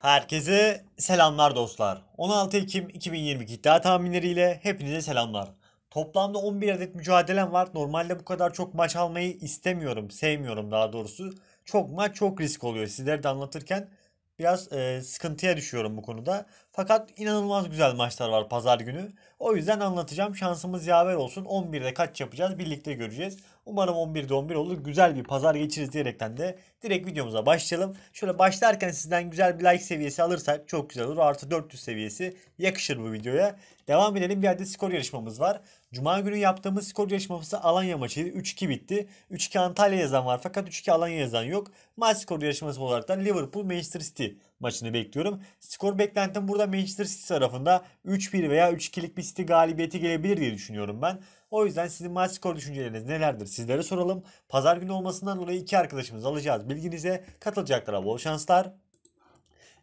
Herkese selamlar dostlar. 16 Ekim 2022 iddia tahminleriyle hepinize selamlar. Toplamda 11 adet mücadelem var. Normalde bu kadar çok maç almayı istemiyorum, sevmiyorum daha doğrusu. Çok maç çok risk oluyor. Sizlere de anlatırken biraz e, sıkıntıya düşüyorum bu konuda. Fakat inanılmaz güzel maçlar var pazar günü. O yüzden anlatacağım. Şansımız yaver olsun. 11'de kaç yapacağız birlikte göreceğiz. Umarım 11'de 11 olur. Güzel bir pazar geçiririz diyerekten de direkt videomuza başlayalım. Şöyle başlarken sizden güzel bir like seviyesi alırsak çok güzel olur. Artı 400 seviyesi yakışır bu videoya. Devam edelim. Bir adet skor yarışmamız var. Cuma günü yaptığımız skor yarışması Alanya maçıydı. 3-2 bitti. 3-2 Antalya yazan var fakat 3-2 Alanya yazan yok. Maç skor yarışması olarak da Liverpool Manchester City maçını bekliyorum. Skor beklentim burada Manchester City tarafında 3-1 veya 3-2'lik bir City galibiyeti gelebilir diye düşünüyorum ben. O yüzden sizin maç skor düşünceleriniz nelerdir sizlere soralım. Pazar günü olmasından dolayı iki arkadaşımız alacağız bilginize. Katılacaklara bol şanslar.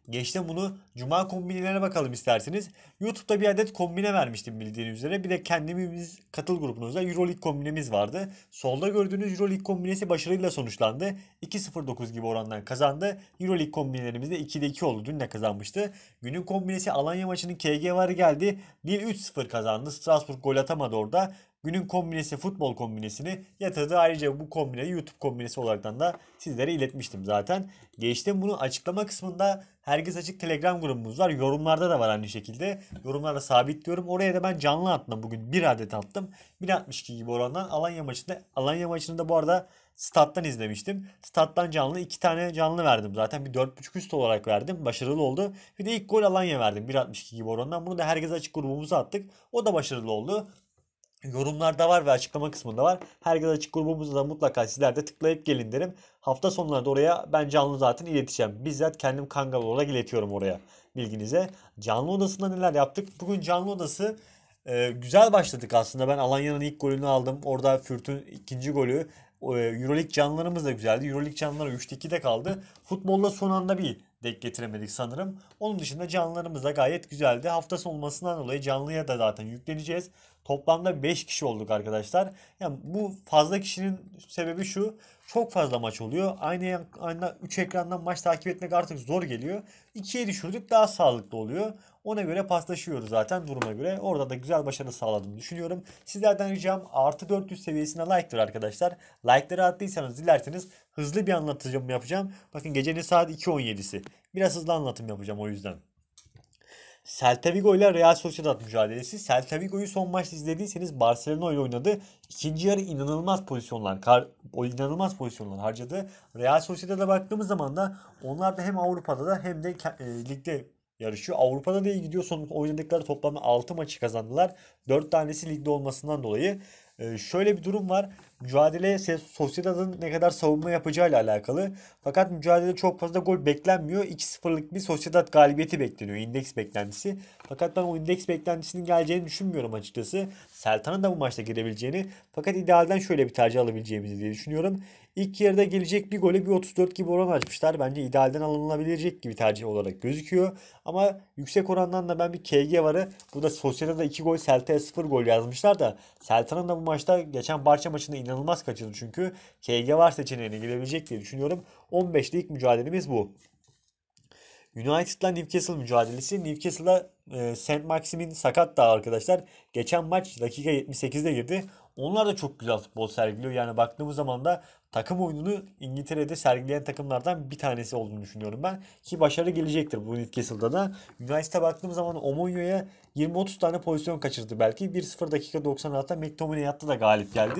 Geçtim bunu cuma kombinelerine bakalım isterseniz. Youtube'da bir adet kombine vermiştim bildiğiniz üzere. Bir de kendimiz katıl grubunuzda Euroleague kombinemiz vardı. Solda gördüğünüz Euroleague kombinesi başarıyla sonuçlandı. 2.09 gibi orandan kazandı. Euroleague kombinelerimiz de 2'de 2 oldu. Dün de kazanmıştı. Günün kombinesi Alanya maçının KG varı geldi. Lille 3-0 kazandı. Strasbourg gol atamadı orada günün kombinesi futbol kombinesini yatırdı. Ayrıca bu kombineyi YouTube kombinesi olaraktan da sizlere iletmiştim zaten. Geçtim bunu açıklama kısmında Herkes Açık Telegram grubumuz var. Yorumlarda da var aynı şekilde. Yorumlarda sabitliyorum. Oraya da ben canlı attım. Bugün bir adet attım. 1.62 gibi orandan Alanya maçında. Alanya maçını da bu arada stat'tan izlemiştim. Stat'tan canlı iki tane canlı verdim zaten. Bir 4.5 üst olarak verdim. Başarılı oldu. Bir de ilk gol Alanya verdim. 1.62 gibi orandan. Bunu da herkes açık grubumuza attık. O da başarılı oldu yorumlarda var ve açıklama kısmında var. Herkes açık grubumuzda da mutlaka sizler de tıklayıp gelin derim. Hafta sonları oraya ben canlı zaten ileteceğim. Bizzat kendim kangal olarak iletiyorum oraya bilginize. Canlı odasında neler yaptık? Bugün canlı odası e, güzel başladık aslında. Ben Alanya'nın ilk golünü aldım. Orada Fürt'ün ikinci golü. E, Euroleague canlılarımız da güzeldi. Euroleague canlıları 3'te 2'de kaldı. Futbolda son anda bir denk getiremedik sanırım. Onun dışında canlılarımız da gayet güzeldi. Hafta sonu olmasından dolayı canlıya da zaten yükleneceğiz. Toplamda 5 kişi olduk arkadaşlar. Yani bu fazla kişinin sebebi şu. Çok fazla maç oluyor. Aynı anda 3 ekrandan maç takip etmek artık zor geliyor. 2'ye düşürdük daha sağlıklı oluyor. Ona göre paslaşıyoruz zaten duruma göre. Orada da güzel başarı sağladım düşünüyorum. Sizlerden ricam artı 400 seviyesine like ver arkadaşlar. Like'ları attıysanız dilerseniz hızlı bir anlatacağım yapacağım. Bakın gecenin saat 2.17'si. Biraz hızlı anlatım yapacağım o yüzden. Celta Vigo ile Real Sociedad mücadelesi. Celta Vigo'yu son maçta izlediyseniz Barcelona ile oynadı. İkinci yarı inanılmaz pozisyonlar, kar, o inanılmaz pozisyonlar harcadı. Real Sociedad'a baktığımız zaman da onlar da hem Avrupa'da da hem de e, ligde yarışıyor. Avrupa'da da iyi gidiyor. Son oynadıkları toplamda 6 maçı kazandılar. 4 tanesi ligde olmasından dolayı. Ee, şöyle bir durum var. Mücadele ise Sociedad'ın ne kadar savunma yapacağıyla alakalı. Fakat mücadele çok fazla gol beklenmiyor. 2-0'lık bir Sociedad galibiyeti bekleniyor. indeks beklentisi. Fakat ben o indeks beklentisinin geleceğini düşünmüyorum açıkçası. Seltan'ın da bu maçta girebileceğini. Fakat idealden şöyle bir tercih alabileceğimizi diye düşünüyorum. İlk yarıda gelecek bir golü bir 34 gibi oran açmışlar. Bence idealden alınabilecek gibi tercih olarak gözüküyor. Ama yüksek orandan da ben bir KG varı. burada da Sociedad'a 2 gol, Celta'ya 0 gol yazmışlar da Seltan'ın da bu maçta geçen Barça maçında inanılmaz kaçırdı çünkü. KG var seçeneğine girebilecek diye düşünüyorum. ilk mücadelemiz bu. United'la Newcastle mücadelesi. Newcastle'a e, St. Maxim'in sakat da arkadaşlar. Geçen maç dakika 78'de girdi. Onlar da çok güzel futbol sergiliyor. Yani baktığımız zaman da takım oyununu İngiltere'de sergileyen takımlardan bir tanesi olduğunu düşünüyorum ben. Ki başarı gelecektir bu Newcastle'da da. United'a baktığım zaman Omonyo'ya 20-30 tane pozisyon kaçırdı belki. 1-0 dakika 96'da McTominay attı da galip geldi.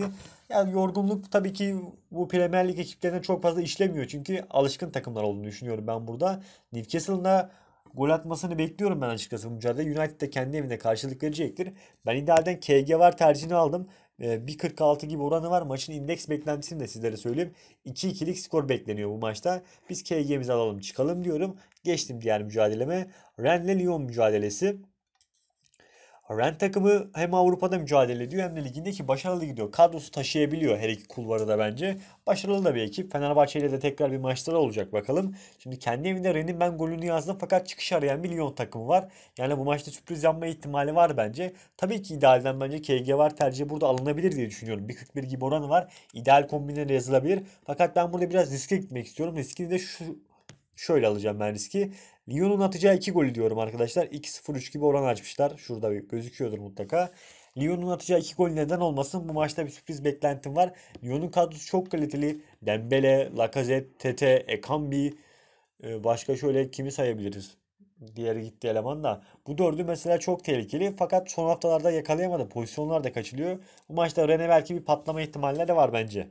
Yani yorgunluk tabii ki bu Premier Lig ekiplerine çok fazla işlemiyor. Çünkü alışkın takımlar olduğunu düşünüyorum ben burada. Newcastle'ın da gol atmasını bekliyorum ben açıkçası bu mücadele. United de kendi evinde karşılık verecektir. Ben idealden KG var tercihini aldım. 1.46 ee, gibi oranı var. Maçın indeks beklentisini de sizlere söyleyeyim. 2-2'lik skor bekleniyor bu maçta. Biz KG'mizi alalım çıkalım diyorum. Geçtim diğer mücadeleme. Rennes Lyon mücadelesi. Ren takımı hem Avrupa'da mücadele ediyor hem de ligindeki başarılı gidiyor. Kadrosu taşıyabiliyor her iki kulvarı da bence. Başarılı da bir ekip. Fenerbahçe ile de tekrar bir maçları olacak bakalım. Şimdi kendi evinde Ren'in ben golünü yazdım fakat çıkış arayan bir Lyon takımı var. Yani bu maçta sürpriz yapma ihtimali var bence. Tabii ki idealden bence KG var tercih burada alınabilir diye düşünüyorum. 1.41 gibi oranı var. İdeal kombinleri yazılabilir. Fakat ben burada biraz riske gitmek istiyorum. Riskini de şu Şöyle alacağım ben riski. Lyon'un atacağı 2 golü diyorum arkadaşlar. 2-0-3 gibi oran açmışlar. Şurada gözüküyordur mutlaka. Lyon'un atacağı 2 gol neden olmasın? Bu maçta bir sürpriz beklentim var. Lyon'un kadrosu çok kaliteli. Dembele, Lacazette, Tete, Ekambi. E, başka şöyle kimi sayabiliriz? Diğeri gitti eleman da. Bu dördü mesela çok tehlikeli. Fakat son haftalarda yakalayamadı. Pozisyonlar da kaçılıyor. Bu maçta Rene belki bir patlama ihtimalleri de var bence.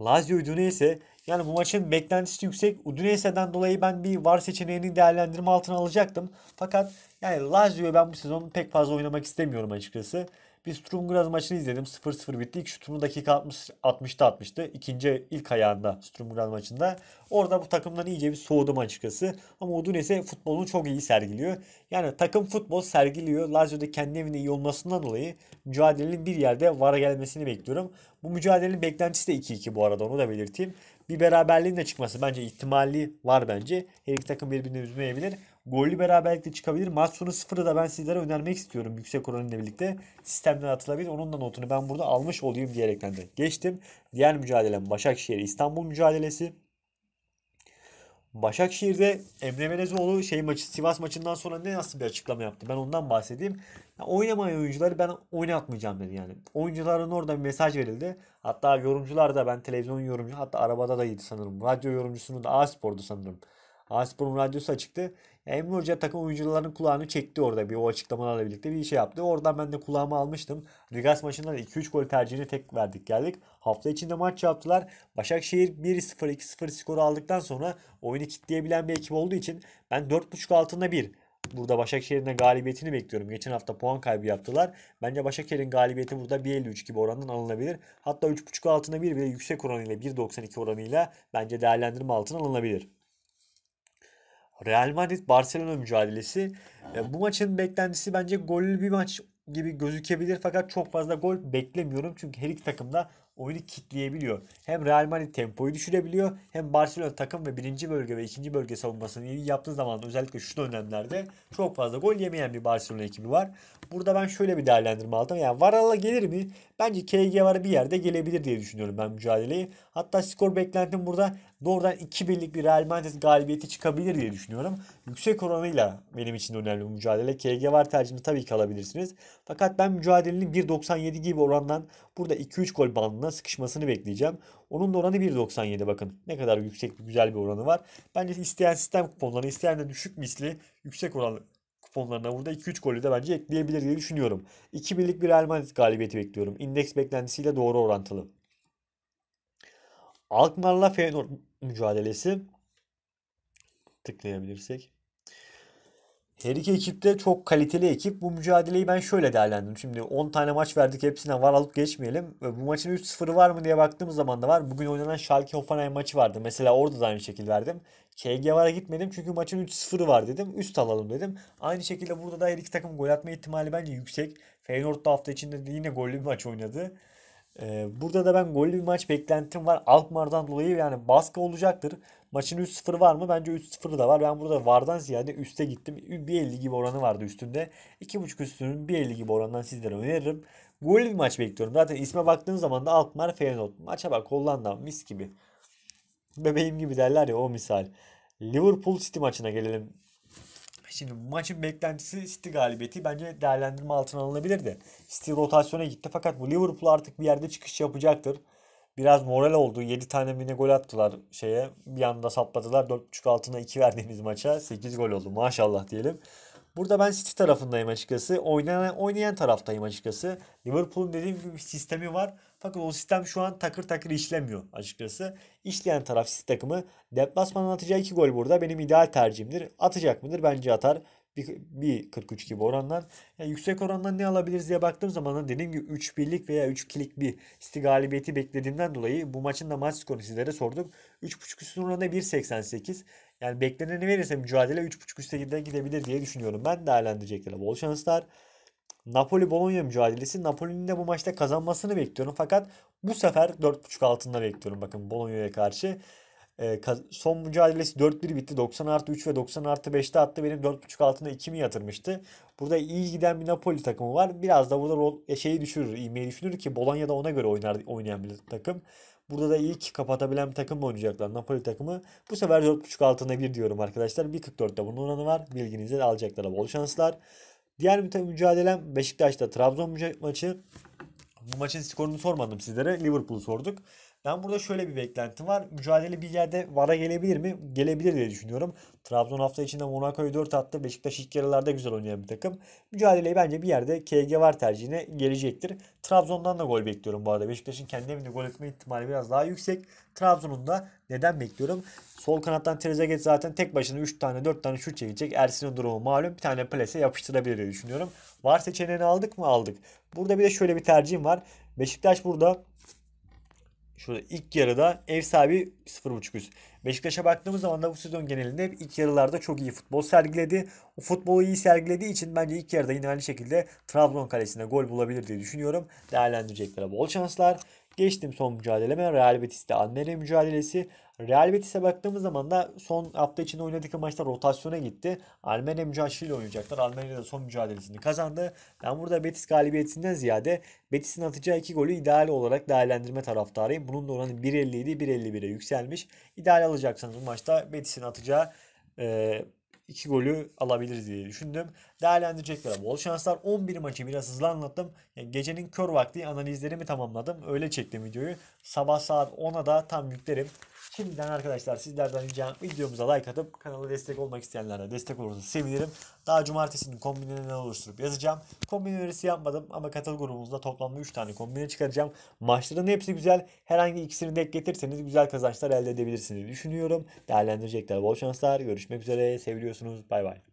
Lazio Udine ise yani bu maçın beklentisi yüksek. Udinese'den dolayı ben bir var seçeneğini değerlendirme altına alacaktım. Fakat yani Lazio'yu ben bu sezon pek fazla oynamak istemiyorum açıkçası. Bir Sturm Graz maçını izledim. 0-0 bitti. İlk şutunu dakika 60, 60'ta atmıştı. İkinci ilk ayağında Sturm Graz maçında. Orada bu takımdan iyice bir soğudum açıkçası. Ama Udinese futbolunu çok iyi sergiliyor. Yani takım futbol sergiliyor. Lazio'da kendi evinde iyi olmasından dolayı mücadelenin bir yerde vara gelmesini bekliyorum. Bu mücadelenin beklentisi de 2-2 bu arada onu da belirteyim bir beraberliğin de çıkması bence ihtimalli var bence. Her iki takım birbirini üzmeyebilir. Gollü beraberlikle çıkabilir. Maç sonu sıfırı da ben sizlere önermek istiyorum. Yüksek oranıyla birlikte sistemden atılabilir. Onun da notunu ben burada almış olayım diyerekten de geçtim. Diğer mücadelem Başakşehir İstanbul mücadelesi. Başakşehir'de Emre Belezoğlu şey maçı Sivas maçından sonra ne nasıl bir açıklama yaptı? Ben ondan bahsedeyim. Yani oynamayan oyuncuları ben oynatmayacağım dedi yani. Oyuncuların orada bir mesaj verildi. Hatta yorumcular da ben televizyon yorumcu hatta arabada da sanırım. Radyo yorumcusunu da A Spor'du sanırım. A Spor'un radyosu açıktı. Emre Hoca takım oyuncularının kulağını çekti orada bir o açıklamalarla birlikte bir şey yaptı. Oradan ben de kulağımı almıştım. Ligas maçından 2-3 gol tercihini tek verdik geldik. Hafta içinde maç yaptılar. Başakşehir 1-0 2-0 skoru aldıktan sonra oyunu kitleyebilen bir ekip olduğu için ben 4.5 altında bir burada Başakşehir'in galibiyetini bekliyorum. Geçen hafta puan kaybı yaptılar. Bence Başakşehir'in galibiyeti burada 1.53 gibi orandan alınabilir. Hatta 3.5 altında bir bile yüksek oranıyla 1.92 oranıyla bence değerlendirme altına alınabilir. Real Madrid Barcelona mücadelesi. bu maçın beklentisi bence gollü bir maç gibi gözükebilir fakat çok fazla gol beklemiyorum. Çünkü her iki takım da oyunu kitleyebiliyor. Hem Real Madrid tempoyu düşürebiliyor hem Barcelona takım ve birinci bölge ve ikinci bölge savunmasını iyi yaptığı zaman özellikle şu dönemlerde çok fazla gol yemeyen bir Barcelona ekibi var. Burada ben şöyle bir değerlendirme aldım. Yani Varal'a gelir mi? Bence KG var bir yerde gelebilir diye düşünüyorum ben mücadeleyi. Hatta skor beklentim burada doğrudan 2 birlik bir Real Madrid galibiyeti çıkabilir diye düşünüyorum. Yüksek oranıyla benim için önemli bu mücadele. KG var tercihini tabii ki alabilirsiniz. Fakat ben mücadelenin 1.97 gibi orandan burada 2-3 gol bandına sıkışmasını bekleyeceğim. Onun da oranı 1.97 bakın. Ne kadar yüksek bir güzel bir oranı var. Bence isteyen sistem kuponları isteyen de düşük misli yüksek oranlı kuponlarına burada 2-3 golü de bence ekleyebilir diye düşünüyorum. 2 birlik bir Real Madrid galibiyeti bekliyorum. İndeks beklentisiyle doğru orantılı. Alkmaar'la Feyenoord mücadelesi tıklayabilirsek. Her iki ekip de çok kaliteli ekip. Bu mücadeleyi ben şöyle değerlendim. Şimdi 10 tane maç verdik hepsine var alıp geçmeyelim. Bu maçın 3-0'ı var mı diye baktığımız zaman da var. Bugün oynanan Schalke Hoffenheim maçı vardı. Mesela orada da aynı şekilde verdim. KG vara gitmedim çünkü maçın 3-0'ı var dedim. Üst alalım dedim. Aynı şekilde burada da her iki takım gol atma ihtimali bence yüksek. Feyenoord da hafta içinde yine gollü bir maç oynadı. Ee, burada da ben gollü bir maç beklentim var. Alkmaar'dan dolayı yani baskı olacaktır. Maçın 3-0 var mı? Bence 3-0 da var. Ben burada vardan ziyade üste gittim. 1.50 gibi oranı vardı üstünde. 2.5 üstünün 1.50 gibi oranından sizlere öneririm. Gollü bir maç bekliyorum. Zaten isme baktığınız zaman da Alkmaar Feyenoord. Maça bak Hollanda mis gibi. Bebeğim gibi derler ya o misal. Liverpool City maçına gelelim. Şimdi maçın beklentisi City galibiyeti bence değerlendirme altına alınabilirdi. City rotasyona gitti fakat bu Liverpool artık bir yerde çıkış yapacaktır. Biraz moral oldu. 7 tane mini gol attılar şeye. Bir anda sapladılar. 4.5 altına 2 verdiğimiz maça 8 gol oldu. Maşallah diyelim. Burada ben City tarafındayım açıkçası. Oynayan, oynayan taraftayım açıkçası. Liverpool'un dediğim gibi bir sistemi var. Fakat o sistem şu an takır takır işlemiyor açıkçası. İşleyen taraf City takımı. Deplasman'ın atacağı iki gol burada benim ideal tercihimdir. Atacak mıdır? Bence atar. Bir, bir 43 gibi oranlar. Yani yüksek orandan ne alabiliriz diye baktığım zaman dediğim gibi 3 birlik veya 3 kilik bir City galibiyeti beklediğimden dolayı bu maçın da maç skorunu sizlere sorduk. 3.5 üstün oranı 1.88. Yani bekleneni verirse mücadele 3.5 üstte gidebilir diye düşünüyorum. Ben değerlendirecekler. Bol şanslar. Napoli-Bologna mücadelesi. Napoli'nin de bu maçta kazanmasını bekliyorum. Fakat bu sefer 4.5 altında bekliyorum. Bakın Bologna'ya karşı. E, son mücadelesi 4-1 bitti. 90 artı 3 ve 90 artı 5'te attı. Benim 4.5 altında 2 mi yatırmıştı. Burada iyi giden bir Napoli takımı var. Biraz da burada rol, e, şeyi düşürür. İğmeyi düşürür ki Bolonya'da ona göre oynar, oynayan bir takım. Burada da ilk kapatabilen bir takımla oynayacaklar Napoli takımı. Bu sefer 4.5 altına 1 diyorum arkadaşlar. 1.44'te bunun oranı var. Bilginizi de bol şanslar. Diğer bir mücadelem Beşiktaş'ta Trabzon maçı. Bu maçın skorunu sormadım sizlere. Liverpool sorduk. Ben burada şöyle bir beklenti var. Mücadele bir yerde vara gelebilir mi? Gelebilir diye düşünüyorum. Trabzon hafta içinde Monaco'yu 4 attı. Beşiktaş ilk yarılarda güzel oynayan bir takım. Mücadeleyi bence bir yerde KG var tercihine gelecektir. Trabzon'dan da gol bekliyorum bu arada. Beşiktaş'ın kendi evinde gol etme ihtimali biraz daha yüksek. Trabzon'un da neden bekliyorum? Sol kanattan Trezeguet zaten tek başına 3 tane 4 tane şut çekecek. Ersin'in durumu malum. Bir tane plase yapıştırabilir diye düşünüyorum. Var seçeneğini aldık mı? Aldık. Burada bir de şöyle bir tercihim var. Beşiktaş burada şurada ilk yarıda ev sahibi 0.5 üst. Beşiktaş'a baktığımız zaman da bu sezon genelinde ilk yarılarda çok iyi futbol sergiledi. O futbolu iyi sergilediği için bence ilk yarıda yine aynı şekilde Trabzon kalesinde gol bulabilir diye düşünüyorum. Değerlendireceklere bol şanslar. Geçtim son mücadeleme. Real Betis'te annele mücadelesi. Real Betis'e baktığımız zaman da son hafta içinde oynadıkları maçlar rotasyona gitti. Almanya mücadelesiyle oynayacaklar. Almanya da son mücadelesini kazandı. Ben burada Betis galibiyetinden ziyade Betis'in atacağı iki golü ideal olarak değerlendirme taraftarıyım. Bunun da oranı 1.50 idi 1.51'e yükselmiş. İdeal alacaksanız bu maçta Betis'in atacağı e, iki golü alabiliriz diye düşündüm. Değerlendirecekler bol şanslar. 11 maçı biraz hızlı anlattım. Yani gecenin kör vakti analizlerimi tamamladım. Öyle çektim videoyu. Sabah saat 10'a da tam yüklerim. Şimdiden arkadaşlar sizlerden ricam videomuza like atıp kanala destek olmak isteyenlere destek olursa sevinirim. Daha cumartesinin günü kombinini oluşturup yazacağım. Kombin önerisi yapmadım ama katıl grubumuzda toplamda 3 tane kombine çıkaracağım. Maçların hepsi güzel. Herhangi ikisini denk getirseniz güzel kazançlar elde edebilirsiniz diye düşünüyorum. Değerlendirecekler bol şanslar. Görüşmek üzere. Seviliyorsunuz. Bay bay.